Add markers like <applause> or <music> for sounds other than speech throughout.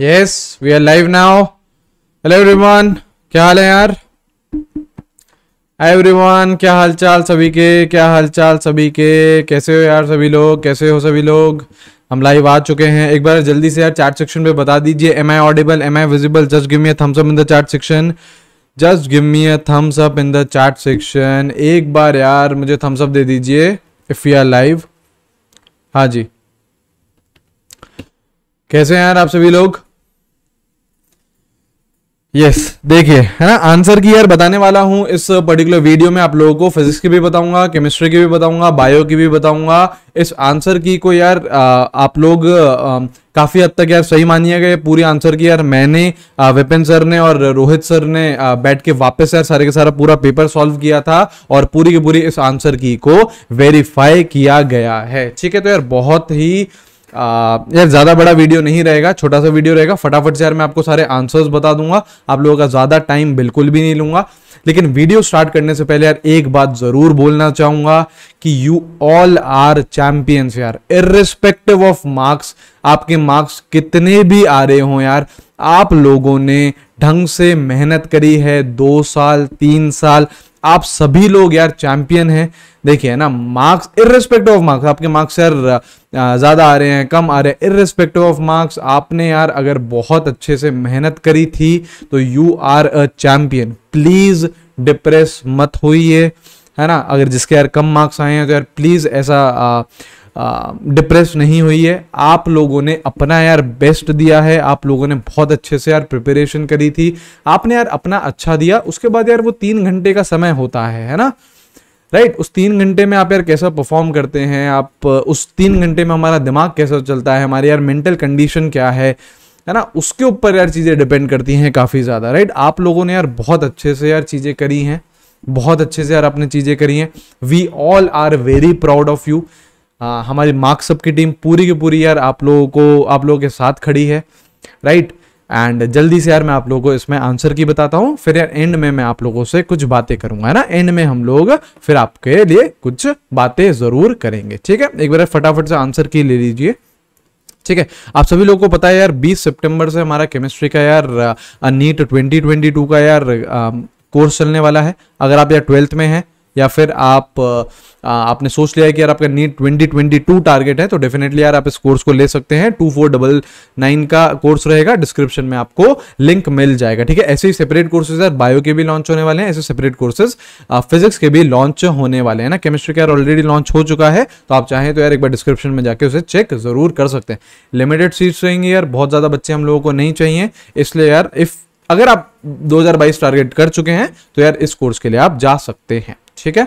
Yes we are live now hello everyone क्या हाल है यार एवरीवन क्या हालचाल सभी के क्या हालचाल सभी के कैसे हो यार सभी लोग कैसे हो सभी लोग हम लाइव आ चुके हैं एक बार जल्दी से यार चैट सेक्शन पे बता दीजिए am I audible am I visible just give me thumbs up in the chat section just give me a thumbs up in the chat section एक बार यार मुझे थम्स अप दे दीजिए इफ यू आर लाइव हाँ जी कैसे हैं यार आप सभी लोग यस yes, देखिए है ना आंसर की यार बताने वाला हूँ इस पर्टिकुलर वीडियो में आप लोगों को फिजिक्स की भी बताऊंगा केमिस्ट्री की भी बताऊंगा बायो की भी बताऊंगा इस आंसर की को यार आ, आप लोग आ, काफी हद तक यार सही मानिएगा पूरी आंसर की यार मैंने विपिन सर ने और रोहित सर ने बैठ के वापस यार सारे के सारा पूरा पेपर सॉल्व किया था और पूरी की पूरी इस आंसर की को वेरीफाई किया गया है ठीक है तो यार बहुत ही यार ज़्यादा बड़ा वीडियो नहीं रहेगा छोटा सा वीडियो रहेगा फटाफट से यार मैं आपको सारे आंसर्स बता दूंगा आप लोगों का ज़्यादा टाइम बिल्कुल भी नहीं लूंगा लेकिन वीडियो स्टार्ट करने से पहले यार एक बात ज़रूर बोलना चाहूंगा कि यू ऑल आर चैंपियंस यार इरिस्पेक्टिव ऑफ मार्क्स आपके मार्क्स कितने भी आ रहे हों यार आप लोगों ने ढंग से मेहनत करी है दो साल तीन साल आप सभी लोग यार चैंपियन हैं देखिए ना मार्क्स इरेस्पेक्टिव ऑफ मार्क्स आपके मार्क्स यार ज़्यादा आ रहे हैं कम आ रहे हैं इरेस्पेक्टिव ऑफ मार्क्स आपने यार अगर बहुत अच्छे से मेहनत करी थी तो you are a champion please depress मत होइए है ना अगर जिसके यार कम मार्क्स आए हैं तो यार प्लीज़ ऐसा आ, डिप्रेस नहीं हुई है आप लोगों ने अपना यार बेस्ट दिया है आप लोगों ने बहुत अच्छे से यार प्रिपरेशन करी थी आपने यार अपना अच्छा दिया उसके बाद यार वो तीन घंटे का समय होता है है ना राइट right, उस तीन घंटे में आप यार कैसा परफॉर्म करते हैं आप उस तीन घंटे में हमारा दिमाग कैसा चलता है हमारी यार मेंटल कंडीशन क्या है है ना उसके ऊपर यार चीज़ें डिपेंड करती हैं काफ़ी ज़्यादा राइट आप लोगों ने यार बहुत अच्छे से यार चीज़ें करी हैं बहुत अच्छे से यार आपने चीज़ें करी हैं we all are very proud of you ah, हमारी मार्क्सअप की टीम पूरी की पूरी यार आप लोगों को आप लोगों के साथ खड़ी है राइट एंड जल्दी से यार मैं आप लोगों को इसमें आंसर की बताता हूँ फिर यार एंड में मैं आप लोगों से कुछ बातें करूंगा है ना एंड में हम लोग फिर आपके लिए कुछ बातें जरूर करेंगे ठीक है एक बार फटाफट से आंसर की ले लीजिए ठीक है आप सभी लोगों को पता है यार 20 सितंबर से हमारा केमिस्ट्री का यार नीट ट्वेंटी का यार कोर्स चलने वाला है अगर आप यार ट्वेल्थ में हैं या फिर आप आ, आपने सोच लिया कि यार आपका NEET twenty twenty two target है तो डेफिनेटली यार आप इस कोर्स को ले सकते हैं टू फोर डबल नाइन का कोर्स रहेगा डिस्क्रिप्शन में आपको लिंक मिल जाएगा ठीक है ऐसे ही सेपरेट कोर्सेज यार बायो के भी लॉन्च होने वाले हैं ऐसे सेपरेट कोर्सेज फिजिक्स के भी लॉन्च होने वाले हैं ना केमिस्ट्री का यार ऑलरेडी लॉन्च हो चुका है तो आप चाहें तो यार एक बार डिस्क्रिप्शन में जाके उसे चेक जरूर कर सकते हैं लिमिटेड सीट्स रहेंगी यार बहुत ज़्यादा बच्चे हम लोगों को नहीं चाहिए इसलिए यार इफ़ अगर आप 2022 टारगेट कर चुके हैं तो यार इस कोर्स के लिए आप जा सकते हैं ठीक है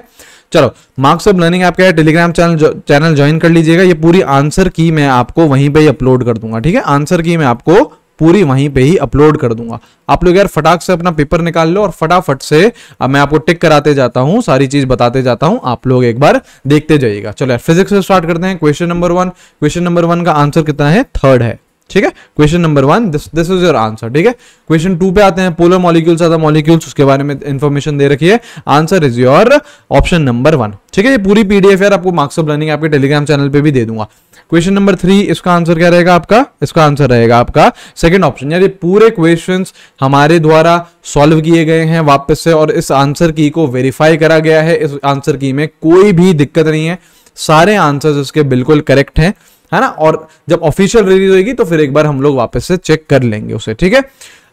चलो मार्क्स ऑफ लर्निंग आपका टेलीग्राम चैनल चैनल ज्वाइन कर लीजिएगा ये पूरी आंसर की मैं आपको वहीं पे ही अपलोड कर दूंगा ठीक है आंसर की मैं आपको पूरी वहीं पे ही अपलोड कर दूंगा आप लोग यार फटाक से अपना पेपर निकाल लो और फटाफट से अब मैं आपको टिक कराते जाता हूं सारी चीज बताते जाता हूं आप लोग एक बार देखते जाइएगा चलो यार फिजिक्स से स्टार्ट करते हैं question number one question number one का आंसर कितना है थर्ड है ठीक है question number one this is your answer ठीक है क्वेश्चन टू पे आते हैं पोलर मॉलिक्यूल्स अदर मॉलिक्यूल्स उसके बारे में इन्फॉर्मेशन दे रखी है answer is your option number one ठीक है ये पूरी पीडीएफ यार आपको मार्क्स ऑफ लर्निंग आपके टेलीग्राम चैनल पे भी दे दूंगा क्वेश्चन नंबर थ्री इसका आंसर क्या रहेगा आपका इसका आंसर रहेगा आपका सेकंड ऑप्शन यार ये पूरे क्वेश्चंस हमारे द्वारा सॉल्व किए गए हैं वापस से और इस आंसर की को वेरीफाई करा गया है इस आंसर की में कोई भी दिक्कत नहीं है सारे आंसर्स इसके बिल्कुल करेक्ट हैं है ना और जब ऑफिशियल रिलीज होगी तो फिर एक बार हम लोग वापस से चेक कर लेंगे उसे ठीक है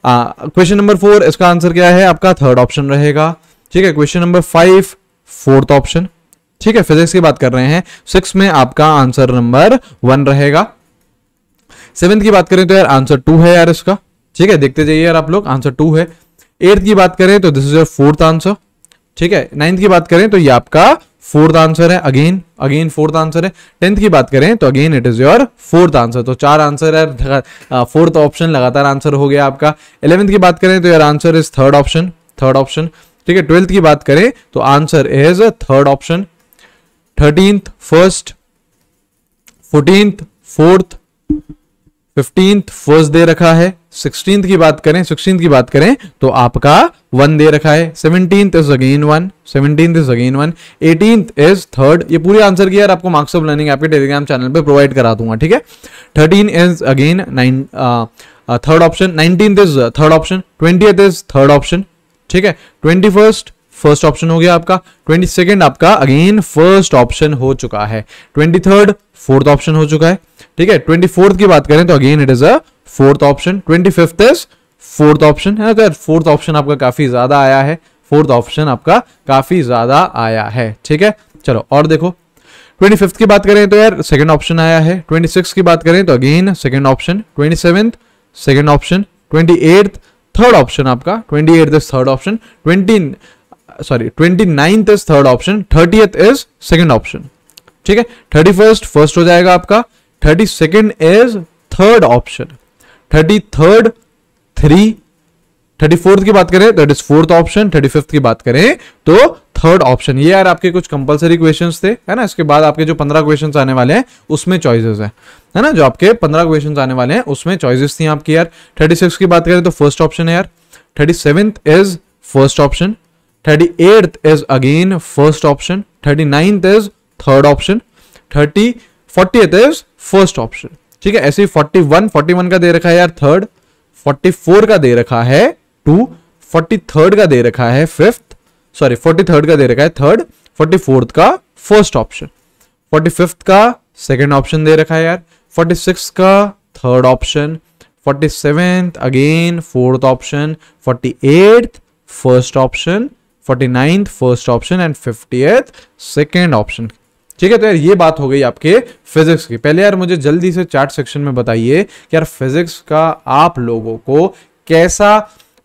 क्वेश्चन नंबर फोर इसका आंसर क्या है आपका थर्ड ऑप्शन रहेगा ठीक है question number five fourth option ठीक है फिजिक्स की बात कर रहे हैं सिक्स में आपका आंसर नंबर वन रहेगा सेवेंथ की बात करें तो यार आंसर टू है यार इसका ठीक है देखते जाइए यार आप लोग आंसर टू है एट्थ की बात करें तो this is your fourth answer ठीक है नाइन्थ की बात करें तो ये आपका फोर्थ आंसर है अगेन अगेन फोर्थ आंसर है टेंथ की बात करें तो again it is your fourth answer तो चार आंसर है फोर्थ ऑप्शन लगातार आंसर हो गया आपका इलेवेंथ की बात करें तो यार answer is third option third option ठीक है ट्वेल्थ की बात करें तो answer is third option thirteenth first fourteenth fourth fifteenth first दे रखा है सिक्सटींथ की बात करें सिक्सटींथ की बात करें तो आपका वन दे रखा है seventeenth is again one seventeenth is again one eighteenth is third ये पूरी आंसर की यार आपको मार्क्स ऑफ लर्निंग आपके टेलीग्राम चैनल पे प्रोवाइड करा दूंगा ठीक है thirteen is again nine third option nineteen is third option twenty is third option ठीक है ट्वेंटी फर्स्ट फर्स्ट ऑप्शन हो गया आपका ट्वेंटी सेकेंड आपका अगेन फर्स्ट ऑप्शन हो चुका है ट्वेंटी थर्ड फोर्थ ऑप्शन हो चुका है ठीक है ट्वेंटी फोर्थ की बात करें तो again it is a fourth option twenty fifth is fourth option है ना तो फोर्थ ऑप्शन आपका काफी ज्यादा आया है फोर्थ ऑप्शन आपका काफी ज्यादा आया है ठीक है चलो और देखो ट्वेंटी फिफ्थ की बात करें तो यार सेकंड ऑप्शन आया है ट्वेंटी सिक्स की बात करें तो again second option twenty seventh second option twenty eighth third option आपका twenty eight is third option twenty sorry twenty ninth is third option thirtieth is second option ठीक है thirty first first हो जाएगा आपका thirty second is third option thirty third three thirty fourth की बात करें that is fourth option thirty fifth की बात करें तो थर्ड ऑप्शन ये यार आपके कुछ कंपलसरी क्वेश्चंस थे है ना इसके बाद आपके जो पंद्रह क्वेश्चंस आने वाले हैं उसमें चॉइसेस हैं है ना जो आपके पंद्रह क्वेश्चंस आने वाले हैं उसमें चॉइसेस थी आपकी यार थर्टी सिक्स की बात करें तो फर्स्ट ऑप्शन है यार thirty seventh is first option thirty eighth is again first option thirty ninth is third option thirty forty is first option ठीक है ऐसे ही फोर्टी वन फोर्टी वन का दे रखा है यार थर्ड फोर्टी फोर का दे रखा है टू फोर्टी थर्ड का दे रखा है फिफ्थ सॉरी फोर्टी थर्ड का दे रखा है थर्ड फोर्टी फोर्थ का फर्स्ट ऑप्शन फोर्टी फिफ्थ का सेकेंड ऑप्शन दे रखा है यार फोर्टी सिक्स का third option forty seventh again fourth option forty eighth first option forty ninth first option and fifty second option ठीक है तो यार ये बात हो गई आपके फिजिक्स की पहले यार मुझे जल्दी से चार्ट सेक्शन में बताइए कि यार फिजिक्स का आप लोगों को कैसा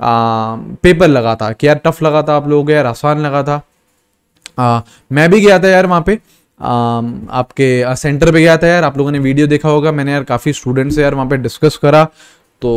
आ, पेपर लगा था कि यार टफ लगा था आप लोगों को यार आसान लगा था आ, मैं भी गया था यार वहाँ पे आ, आपके सेंटर पे गया था यार आप लोगों ने वीडियो देखा होगा मैंने यार काफ़ी स्टूडेंट से यार वहाँ पे डिस्कस करा तो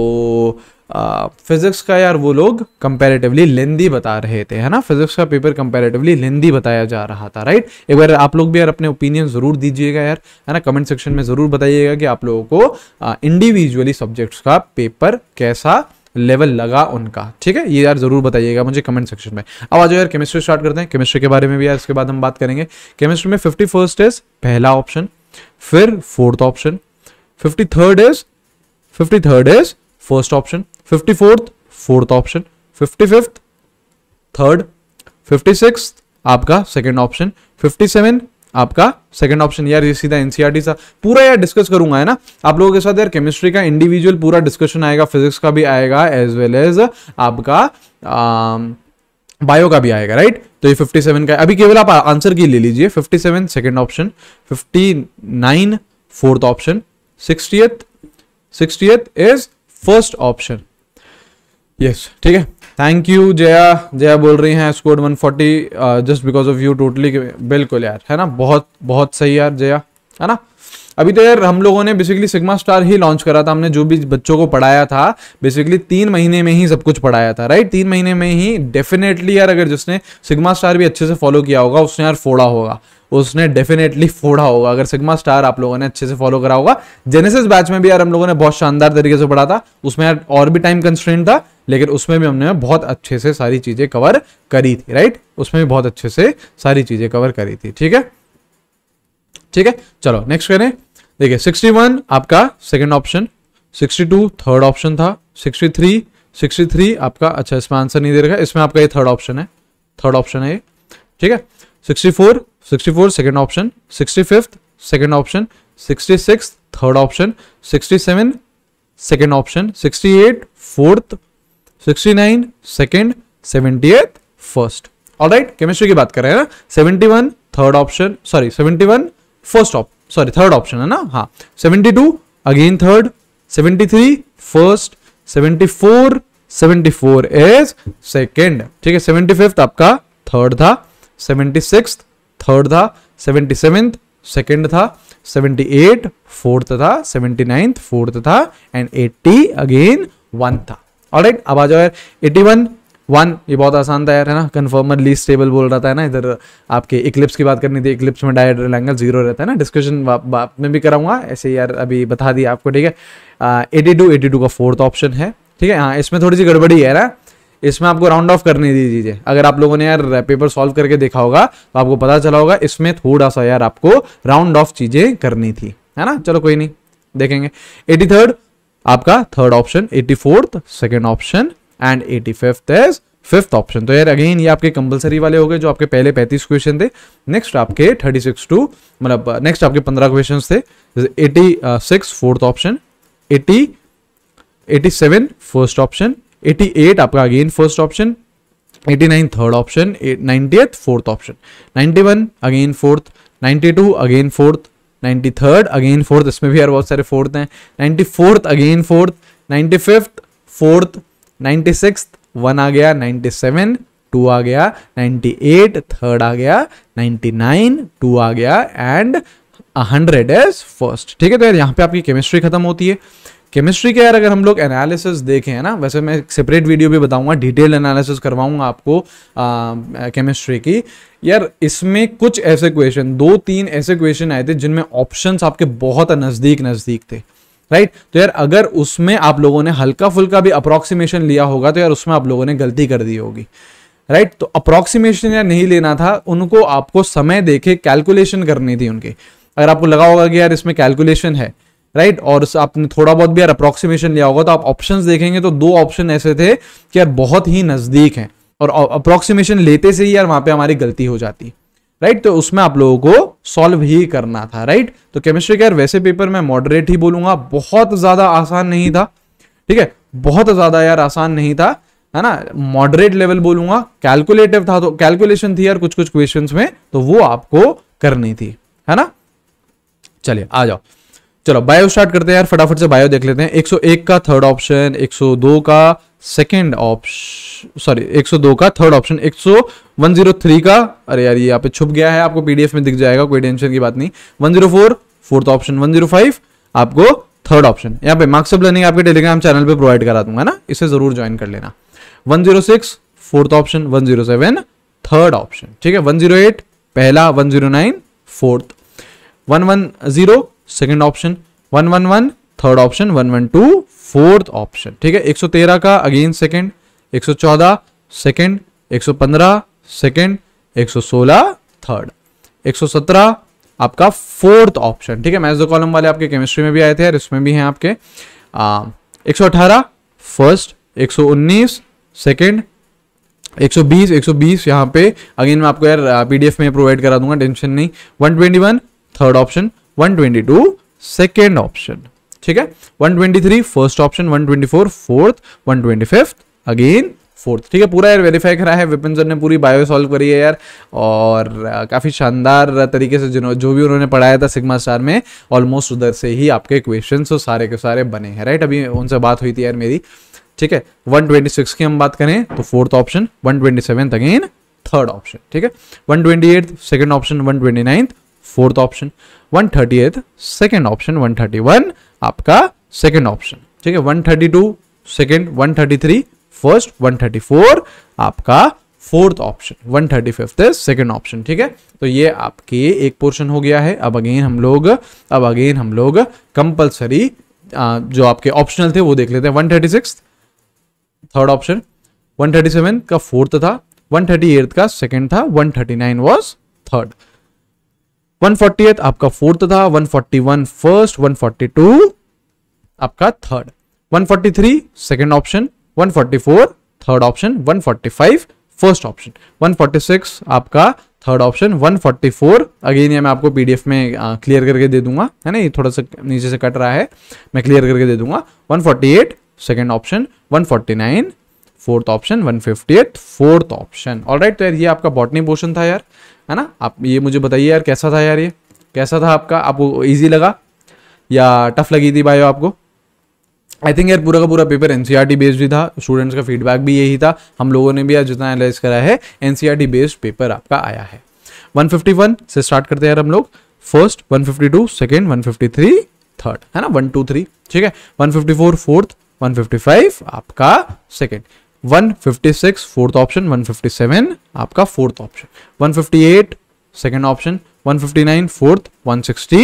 फिजिक्स का यार वो लोग कंपैरेटिवली लेंदी बता रहे थे है ना फिजिक्स का पेपर कंपैरेटिवली लेंदी बताया जा रहा था राइट एक बार आप लोग भी यार अपने ओपिनियन जरूर दीजिएगा यार है ना कमेंट सेक्शन में जरूर बताइएगा कि आप लोगों को इंडिविजुअली सब्जेक्ट्स का पेपर कैसा लेवल लगा उनका ठीक है ये यार जरूर बताइएगा मुझे कमेंट सेक्शन में अब आज यार केमिस्ट्री स्टार्ट करते हैं केमिस्ट्री के बारे में भी यार इसके बाद हम बात करेंगे केमिस्ट्री में फिफ्टी फर्स्ट इज पहला ऑप्शन फिर fourth option fifty third is fifty third is first option fifty fourth fourth option fifty fifth third fifty six आपका सेकेंड ऑप्शन फिफ्टी सेवन आपका सेकंड ऑप्शन यार ये सीधा एनसीआरटी e सा पूरा यार डिस्कस करूंगा है ना आप लोगों के साथ यार केमिस्ट्री का इंडिविजुअल पूरा डिस्कशन आएगा फिजिक्स का भी आएगा एज वेल एज आपका बायो um, का भी आएगा राइट तो ये 57 का अभी केवल आप आंसर की ले लीजिए 57 second option fifty nine fourth option sixty 60th is first option yes ठीक है थैंक यू जया जया बोल रही हैं score 140 forty just because of you totally बिल्कुल यार है ना बहुत बहुत सही यार जया है ना अभी तो यार हम लोगों ने बेसिकली सिग्मा स्टार ही लॉन्च करा था हमने जो भी बच्चों को पढ़ाया था बेसिकली तीन महीने में ही सब कुछ पढ़ाया था राइट तीन महीने में ही डेफिनेटली यार अगर जिसने सिग्मा स्टार भी अच्छे से फॉलो किया होगा उसने यार फोड़ा होगा उसने डेफिनेटली फोड़ा होगा अगर सिग्मा स्टार आप लोगों ने अच्छे से फॉलो करा होगा जेनेसिस बैच में भी यार हम लोगों ने बहुत शानदार तरीके से पढ़ा था उसमें यार और भी टाइम कंस्ट्रेंट था लेकिन उसमें भी हमने बहुत अच्छे से सारी चीज़ें कवर करी थी राइट उसमें भी बहुत अच्छे से सारी चीज़ें कवर करी थी ठीक है ठीक है चलो नेक्स्ट करें देखिए 61 आपका सेकंड ऑप्शन 62 थर्ड ऑप्शन था 63 63 आपका अच्छा इसमें आंसर नहीं दे रखा इसमें आपका ये थर्ड ऑप्शन है थर्ड ऑप्शन है ये ठीक है 64 64 second option 65 second option 66 third option 67 second option 68 fourth second seventy की बात कर seventy one third option sorry seventy one first op sorry third option है ना हाँ seventy two again third seventy three first seventy four seventy four as second ठीक है seventy fifth आपका third था सेवेंटी सिक्स थर्ड था seventy seventh second था seventy eight fourth था सेवेंटी नाइन्थ फोर्थ था एंड एट्टी अगेन वन था alright अब आ जाओ यार एटी वन वन ये बहुत आसान था यार है ना कन्फर्मर लीज स्टेबल बोल रहा था ना इधर आपके इक्लिप्स की बात करनी थी इक्लिप्स में डायड्रल एंगल जीरो रहता है ना डिस्कशन बाप में भी कराऊंगा ऐसे यार अभी बता दिया आपको ठीक है एटी टू एटी टू का फोर्थ ऑप्शन है ठीक है हाँ इसमें थोड़ी सी गड़बड़ी है ना इसमें आपको राउंड ऑफ करने दी दीजिए अगर आप लोगों ने यार पेपर सॉल्व करके देखा होगा तो आपको पता चला होगा इसमें थोड़ा सा यार आपको राउंड ऑफ चीजें करनी थी है ना चलो कोई नहीं देखेंगे एटी थर्ड आपका third option eighty fourth second option and eighty fifth is fifth option तो यार अगेन ये आपके कंपलसरी वाले हो गए जो आपके पहले पैंतीस क्वेश्चन थे नेक्स्ट आपके थर्टी सिक्स टू मतलब नेक्स्ट uh, आपके पंद्रह क्वेश्चन थे eighty six fourth option eighty eighty seven first option eighty eight आपका again first option eighty nine third option ninety fourth option ninety one again fourth ninety two again fourth ninety third again fourth इसमें भी यार बहुत सारे fourth हैं ninety fourth again fourth ninety fifth fourth ninety six one आ गया ninety seven to आ गया ninety eight third आ गया नाइन्टी नाइन टू आ गया एंड हंड्रेड एज फर्स्ट ठीक है तो यार यहाँ पे आपकी केमिस्ट्री खत्म होती है केमिस्ट्री के यार अगर हम लोग एनालिसिस देखें है ना वैसे मैं एक सेपरेट वीडियो भी बताऊंगा डिटेल एनालिसिस करवाऊंगा आपको केमिस्ट्री की यार इसमें कुछ ऐसे क्वेश्चन दो तीन ऐसे क्वेश्चन आए थे जिनमें ऑप्शंस आपके बहुत नज़दीक नज़दीक थे राइट right? तो यार अगर उसमें आप लोगों ने हल्का फुल्का भी अप्रोक्सीमेशन लिया होगा तो यार उसमें आप लोगों ने गलती कर दी होगी राइट right? तो अप्रोक्सीमेशन यार नहीं लेना था उनको आपको समय देखे कैलकुलेशन करनी थी उनके अगर आपको लगा होगा कि यार इसमें कैलकुलेशन है राइट और आपने थोड़ा बहुत भी यार अप्रोक्सीमेशन लिया होगा तो आप ऑप्शन देखेंगे तो दो ऑप्शन ऐसे थे कि यार बहुत ही नज़दीक है और अप्रोक्सीमेशन लेते से ही यार वहां पर हमारी गलती हो जाती राइट तो उसमें आप लोगों को सॉल्व ही करना था राइट तो केमिस्ट्री का वैसे पेपर मैं मॉडरेट ही बोलूंगा बहुत ज़्यादा आसान नहीं था ठीक है बहुत ज़्यादा यार आसान नहीं था है ना मॉडरेट लेवल बोलूंगा कैलकुलेटिव था तो कैलकुलेशन थी यार कुछ कुछ क्वेश्चंस में तो वो आपको करनी थी है ना चलिए आ जाओ चलो बायो स्टार्ट करते हैं यार फटाफट से बायो देख लेते हैं 101 का थर्ड ऑप्शन 102 का सेकंड ऑप्शन सॉरी 102 का थर्ड ऑप्शन 10103 का अरे यार ये यहाँ पे छुप गया है आपको पीडीएफ में दिख जाएगा कोई टेंशन की बात नहीं 104 फोर्थ ऑप्शन 105 आपको थर्ड ऑप्शन यहाँ पे मार्क्स लर्निंग आपके टेलीग्राम चैनल पर प्रोवाइड करा दूंगा ना इसे जरूर ज्वाइन कर लेना one fourth option one third option ठीक है वन पहला one fourth one second option one one one third option one one two fourth option ठीक है तेरह का अगेन सेकेंड एक सौ चौदह सेकेंड पंद्रह सेकेंड सोलह थर्ड एक सौ सत्रह आपका फोर्थ ऑप्शन ठीक है मैथ्स कॉलम वाले आपके केमिस्ट्री में भी आए थे और इसमें भी हैं आपके आ, अठारह फर्स्ट एक सौ बीस एक 120 120 यहाँ पे अगेन मैं आपको यार पीडीएफ में प्रोवाइड करा दूंगा टेंशन नहीं 121 थर्ड ऑप्शन 122 सेकेंड ऑप्शन ठीक है 123 first option 124 fourth 125 again fourth ठीक है पूरा यार वेरीफाई करा है विपिन सर ने पूरी बायो सॉल्व करी है यार और काफ़ी शानदार तरीके से जिन्होंने जो भी उन्होंने पढ़ाया था सिग्मा स्टार में ऑलमोस्ट उधर से ही आपके क्वेश्चन तो सारे के सारे बने हैं राइट अभी उनसे बात हुई थी यार मेरी ठीक है 126 की हम बात करें तो fourth option 127 again third option ठीक है 128 second option 129 fourth option one thirtieth second option one thirty one आपका सेकेंड ऑप्शन ठीक है one thirty two second one thirty three first one thirty four आपका fourth option one thirty fifth is second option ठीक है तो ये आपके एक पोर्शन हो गया है अब अगेन हम लोग अब अगेन हम लोग कंपल्सरी जो आपके ऑप्शनल थे वो देख लेते हैं one thirty six third option one thirty seven का फोर्थ था वन थर्टी एट का सेकेंड था one thirty nine was third one आपका फोर्थ था 141 फर्स्ट वन आपका third 143 second option 144 third option 145 first option 146 आपका थर्ड ऑप्शन 144 अगेन ये मैं आपको पीडीएफ में आ, क्लियर करके दे दूंगा है ना ये थोड़ा सा नीचे से कट रहा है मैं क्लियर करके दे दूंगा 148 second option one fourth option 158 fourth option alright तो यार ये आपका बॉटनी पोर्शन था यार है ना आप ये मुझे बताइए यार कैसा था यार ये कैसा था आपका आपको ईजी लगा या टफ लगी थी बायो आपको आई थिंक यार पूरा का पूरा पेपर एनसीईआरटी बेस्ड भी था स्टूडेंट्स का फीडबैक भी यही था हम लोगों ने भी आज जितना एनालाइज करा है एनसीईआरटी बेस्ड पेपर आपका आया है 151 से स्टार्ट करते हैं यार हम लोग फर्स्ट 152 सेकेंड वन थर्ड है ना 1 2 3 ठीक है 154 फोर्थ 155 आपका सेकेंड 156 फोर्थ ऑप्शन 157 आपका fourth option 158 second option 159 fourth 160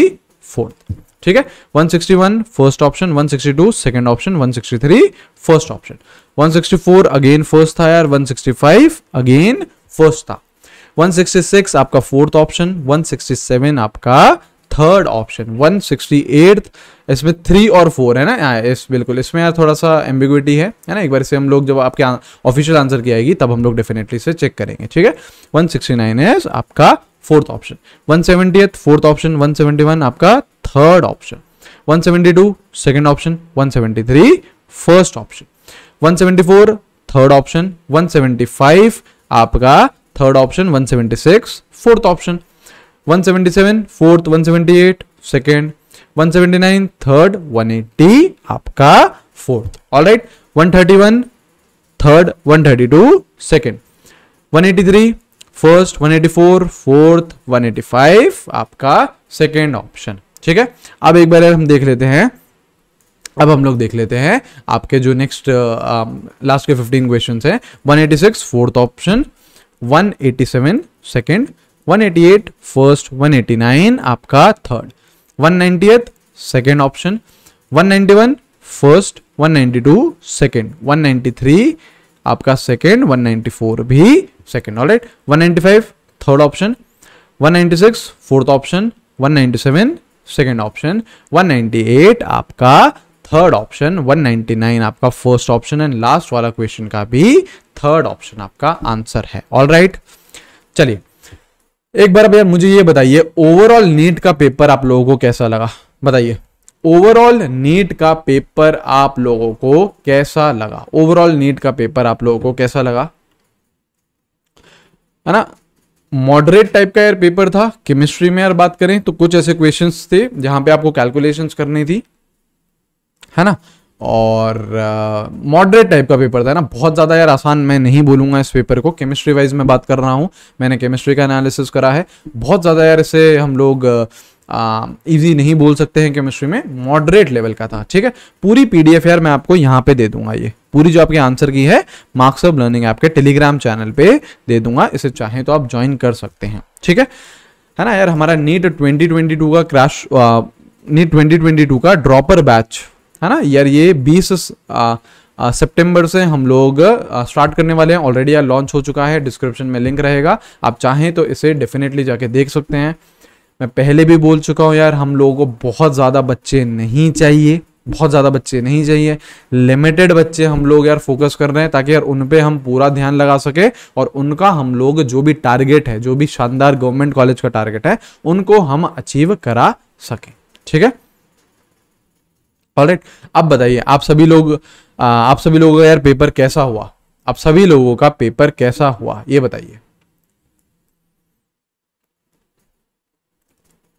fourth ठीक है 161 first option 162 second option 163 first option 164 again first था यार 165 अगेन फर्स्ट था 166 आपका फोर्थ ऑप्शन 167 आपका थर्ड ऑप्शन 168 इसमें थ्री और फोर है ना आ, हाँ, इस बिल्कुल इसमें यार थोड़ा सा एम्बिगुटी है है ना एक बार इसे हम लोग जब आपके ऑफिशियल आंसर की आएगी तब हम लोग डेफिनेटली इसे चेक करेंगे ठीक है वन सिक्सटी नाइन है आपका fourth option one seventy fourth option one seventy one आपका third option one seventy two second option one seventy three first option one seventy four third option one seventy five आपका third option one seventy six fourth option one seventy seven fourth one seventy eight second 179 third 180 आपका fourth all right one thirty one third one thirty two second one eighty three first one eighty four fourth one eighty five आपका second option ठीक है अब एक बार हम देख लेते हैं अब हम लोग देख लेते हैं आपके जो नेक्स्ट लास्ट के 15 क्वेश्चन हैं six fourth option one eighty seven second one eighty eight first one eighty nine आपका third one ninetieth second option one ninety one first one ninety two second one ninety three आपका second one ninety four भी second all right one ninety five third option one ninety six fourth option one ninety seven second option one ninety eight आपका third option one nine आपका first option and last वाला question का भी third option आपका answer है all right चलिए एक बार अब यार मुझे ये बताइए ओवरऑल नीट का पेपर आप लोगों को कैसा लगा बताइए ओवरऑल नीट का पेपर आप लोगों को कैसा लगा ओवरऑल नीट का पेपर आप लोगों को कैसा लगा है ना मॉडरेट टाइप का यार पेपर था केमिस्ट्री में यार बात करें तो कुछ ऐसे क्वेश्चंस थे जहां पे आपको कैलकुलेशंस करनी थी है ना और मॉडरेट uh, टाइप का पेपर था ना बहुत ज़्यादा यार आसान मैं नहीं बोलूँगा इस पेपर को केमिस्ट्री वाइज मैं बात कर रहा हूँ मैंने केमिस्ट्री का एनालिसिस करा है बहुत ज़्यादा यार इसे हम लोग ईजी uh, नहीं बोल सकते हैं केमिस्ट्री में मॉडरेट लेवल का था ठीक है पूरी पीडीएफ यार मैं आपको यहाँ पे दे दूंगा ये पूरी जो आपके आंसर की है मार्क्स ऑफ लर्निंग आपके टेलीग्राम चैनल पे दे दूंगा इसे चाहें तो आप ज्वाइन कर सकते हैं ठीक है है ना यार हमारा नीट 2022 का क्रैश नीट 2022 का ड्रॉपर बैच है ना यार ये बीस सितंबर से हम लोग स्टार्ट करने वाले हैं ऑलरेडी यार लॉन्च हो चुका है डिस्क्रिप्शन में लिंक रहेगा आप चाहें तो इसे डेफिनेटली जाके देख सकते हैं मैं पहले भी बोल चुका हूँ यार हम लोगों को बहुत ज़्यादा बच्चे नहीं चाहिए बहुत ज़्यादा बच्चे नहीं चाहिए लिमिटेड बच्चे हम लोग यार फोकस कर रहे हैं ताकि यार उन पर हम पूरा ध्यान लगा सके और उनका हम लोग जो भी टारगेट है जो भी शानदार गवर्नमेंट कॉलेज का टारगेट है उनको हम अचीव करा सकें ठीक है करेक्ट अब बताइए आप सभी लोग आप सभी लोगों का यार पेपर कैसा हुआ आप सभी लोगों का पेपर कैसा हुआ ये बताइए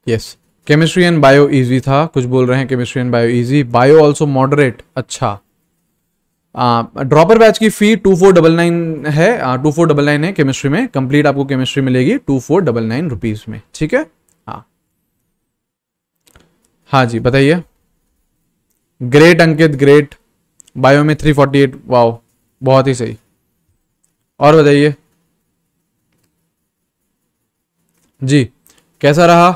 yes chemistry and bio easy था कुछ बोल रहे हैं chemistry and bio easy bio also moderate अच्छा ड्रॉपर बैच की fee two four double nine है टू फोर डबल नाइन है केमिस्ट्री में कंप्लीट आपको केमिस्ट्री मिलेगी two four double nine rupees में ठीक है हाँ हाँ जी बताइए ग्रेट अंकित ग्रेट बायो में थ्री फोर्टी एट वाओ बहुत ही सही और बताइए जी कैसा रहा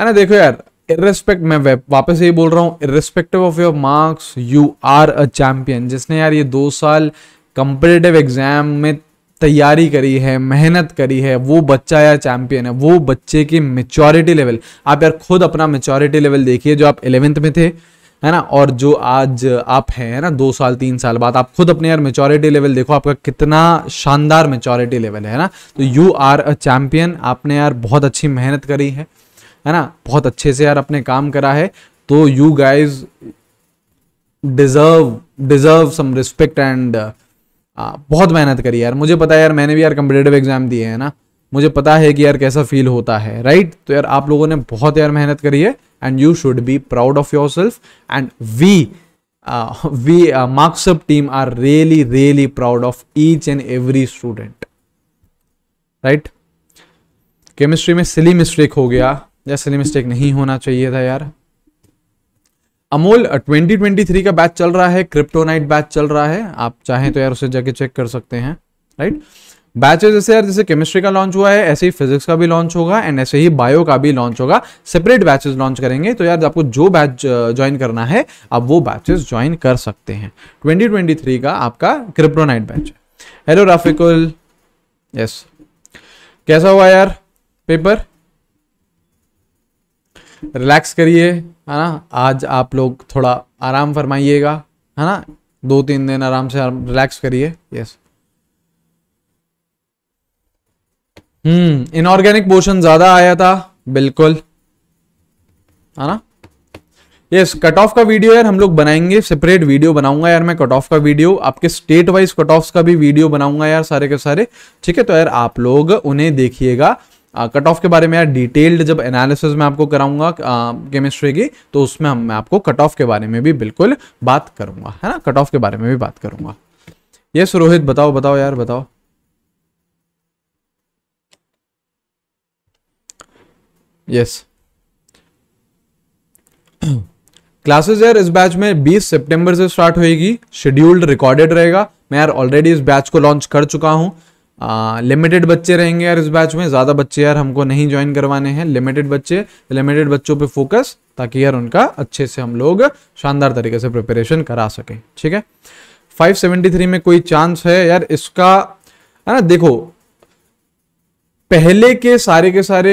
है ना देखो यार इरेस्पेक्ट मैं वापस यही बोल रहा हूँ irrespective of your marks you are a champion जिसने यार ये दो साल कंपिटेटिव एग्जाम में तैयारी करी है मेहनत करी है वो बच्चा यार चैंपियन है वो बच्चे की मेच्योरिटी लेवल आप यार खुद अपना मेच्योरिटी लेवल देखिए जो आप इलेवेंथ में थे है ना और जो आज आप हैं ना दो साल तीन साल बाद आप खुद अपने यार मेचोरिटी लेवल देखो आपका कितना शानदार मेचोरिटी लेवल है ना तो यू आर अ चैम्पियन आपने यार बहुत अच्छी मेहनत करी है है ना बहुत अच्छे से यार अपने काम करा है तो you guys deserve deserve some respect and बहुत मेहनत करी यार मुझे पता है यार मैंने भी यार कम्पिटेटिव एग्जाम दिए है ना मुझे पता है कि यार कैसा फील होता है राइट तो यार आप लोगों ने बहुत यार मेहनत करी है and you should be proud of yourself and we we marks up team are really really proud of each and every student right chemistry में सिली मिस्टेक हो गया या सिली मिस्टेक नहीं होना चाहिए था यार अमोल 2023 uh, का बैच चल रहा है क्रिप्टोनाइट बैच चल रहा है आप चाहें तो यार उसे जाके चेक कर सकते हैं राइट right? बैचेज जैसे यार जैसे केमिस्ट्री का लॉन्च हुआ है ऐसे ही फिजिक्स का भी लॉन्च होगा एंड ऐसे ही बायो का भी लॉन्च होगा सेपरेट बैचेस लॉन्च करेंगे तो यार आपको जो बैच ज्वाइन करना है आप वो बैचेस ज्वाइन कर सकते हैं 2023 का आपका kryptonite batch hello Rafikul yes कैसा हुआ यार पेपर रिलैक्स करिए है ना आज आप लोग थोड़ा आराम फरमाइएगा है ना दो तीन दिन आराम से रिलैक्स करिए यस हम्म इनऑर्गेनिक पोर्शन ज्यादा आया था बिल्कुल है ना यस कट ऑफ का वीडियो यार हम लोग बनाएंगे सेपरेट वीडियो बनाऊंगा यार मैं कट ऑफ का वीडियो आपके स्टेट वाइज कट ऑफ का भी वीडियो बनाऊंगा यार सारे के सारे ठीक है तो यार आप लोग उन्हें देखिएगा कट ऑफ के बारे में यार डिटेल्ड जब एनालिसिस में आपको कराऊंगा केमिस्ट्री की तो उसमें हम मैं आपको कट ऑफ के बारे में भी बिल्कुल बात करूंगा है ना कट ऑफ के बारे में भी बात करूंगा यस रोहित बताओ बताओ यार बताओ यस क्लासेस <clears throat> यार इस बैच में 20 सितंबर से स्टार्ट होएगी शेड्यूल्ड रिकॉर्डेड रहेगा मैं यार ऑलरेडी इस बैच को लॉन्च कर चुका हूँ लिमिटेड बच्चे रहेंगे यार इस बैच में ज़्यादा बच्चे यार हमको नहीं ज्वाइन करवाने हैं लिमिटेड बच्चे लिमिटेड बच्चों पे फोकस ताकि यार उनका अच्छे से हम लोग शानदार तरीके से प्रिपरेशन करा सकें ठीक है फाइव में कोई चांस है यार इसका है ना देखो पहले के सारे के सारे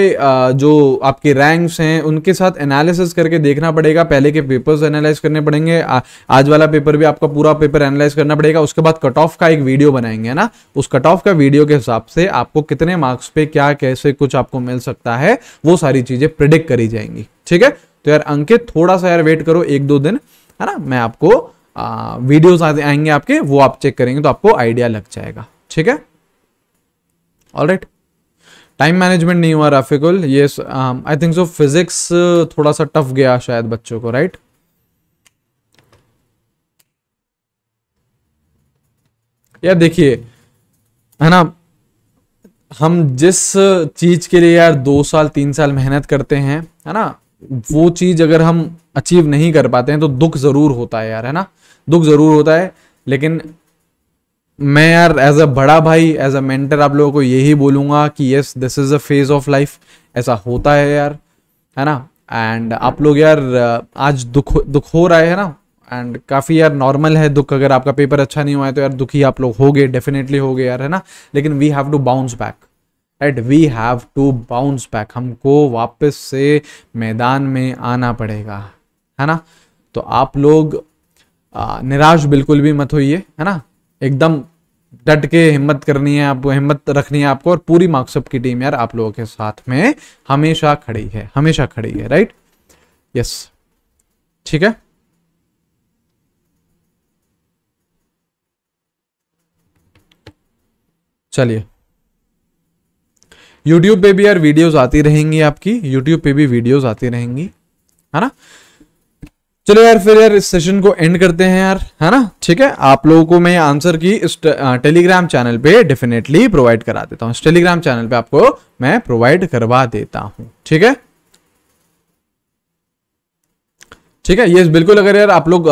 जो आपके रैंक्स हैं उनके साथ एनालिसिस करके देखना पड़ेगा पहले के पेपर्स एनालाइज करने पड़ेंगे आज वाला पेपर भी आपका पूरा पेपर एनालाइज करना पड़ेगा उसके बाद कट ऑफ का एक वीडियो बनाएंगे ना उस कट ऑफ का वीडियो के हिसाब से आपको कितने मार्क्स पे क्या कैसे कुछ आपको मिल सकता है वो सारी चीजें प्रिडिक्ट करी जाएंगी ठीक है तो यार अंकित थोड़ा सा यार वेट करो एक दो दिन है ना मैं आपको वीडियो आएंगे आपके वो आप चेक करेंगे तो आपको आइडिया लग जाएगा ठीक है ऑलराइट right. टाइम मैनेजमेंट नहीं हुआ राफिकुल ये आई थिंक सो फिजिक्स थोड़ा सा टफ गया शायद बच्चों को राइट यार देखिए है ना हम जिस चीज के लिए यार दो साल तीन साल मेहनत करते हैं है ना वो चीज अगर हम अचीव नहीं कर पाते हैं तो दुख जरूर होता है यार है ना दुख जरूर होता है लेकिन मैं यार एज अ बड़ा भाई एज अ मेंटर आप लोगों को यही बोलूंगा कि yes this is a phase of life ऐसा होता है यार है ना एंड आप लोग यार uh, आज दुख दुख हो रहा है ना एंड काफ़ी यार नॉर्मल है दुख अगर आपका पेपर अच्छा नहीं हुआ है तो यार दुखी आप लोग हो गए डेफिनेटली हो गए यार है ना लेकिन we have to bounce back right we have to bounce back हमको वापस से मैदान में आना पड़ेगा है ना तो आप लोग uh, निराश बिल्कुल भी मत होइए है ना एकदम डट के हिम्मत करनी है आपको हिम्मत रखनी है आपको और पूरी मार्क्सअप की टीम यार आप लोगों के साथ में हमेशा खड़ी है हमेशा खड़ी है राइट यस ठीक है चलिए YouTube पे भी यार वीडियोस आती रहेंगी आपकी YouTube पे भी वीडियोस आती रहेंगी है ना चलो यार फिर यार इस सेशन को एंड करते हैं यार है ना ठीक है आप लोगों को मैं आंसर की इस टेलीग्राम चैनल पे डेफिनेटली प्रोवाइड करा देता हूँ इस टेलीग्राम चैनल पे आपको मैं प्रोवाइड करवा देता हूँ ठीक है ठीक है ये बिल्कुल अगर यार आप लोग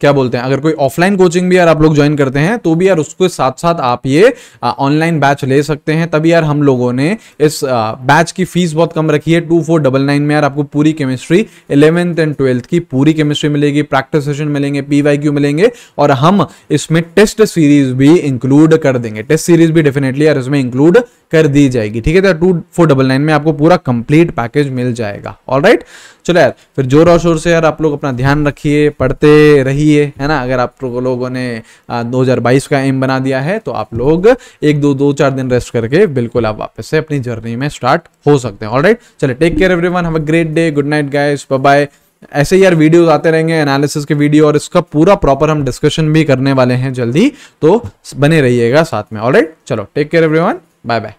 क्या बोलते हैं अगर कोई ऑफलाइन कोचिंग भी यार आप लोग ज्वाइन करते हैं तो भी यार उसके साथ साथ आप ये ऑनलाइन बैच ले सकते हैं तभी यार हम लोगों ने इस आ, बैच की फीस बहुत कम रखी है टू फोर डबल नाइन में यार आपको पूरी केमिस्ट्री इलेवेंथ एंड ट्वेल्थ की पूरी केमिस्ट्री मिलेगी प्रैक्टिस सेशन मिलेंगे पी वाई क्यू मिलेंगे और हम इसमें टेस्ट सीरीज भी इंक्लूड कर देंगे टेस्ट सीरीज भी डेफिनेटली यार इसमें इंक्लूड कर दी जाएगी ठीक है तो टू फोर डबल नाइन में आपको पूरा कंप्लीट पैकेज मिल जाएगा ऑल राइट चलो यार फिर जोर और शोर से यार आप लोग अपना ध्यान रखिए पढ़ते रहिए है ना अगर आप लोगों ने दो हजार बाईस का एम बना दिया है तो आप लोग एक दो दो चार दिन रेस्ट करके बिल्कुल आप वापस से अपनी जर्नी में स्टार्ट हो सकते हैं ऑल राइट चले take care everyone have a great day good night guys bye ऐसे ही यार वीडियोस आते रहेंगे एनालिसिस के वीडियो और इसका पूरा प्रॉपर हम डिस्कशन भी करने वाले हैं जल्दी तो बने रहिएगा साथ में ऑलराइट चलो टेक केयर एवरीवन 拜拜。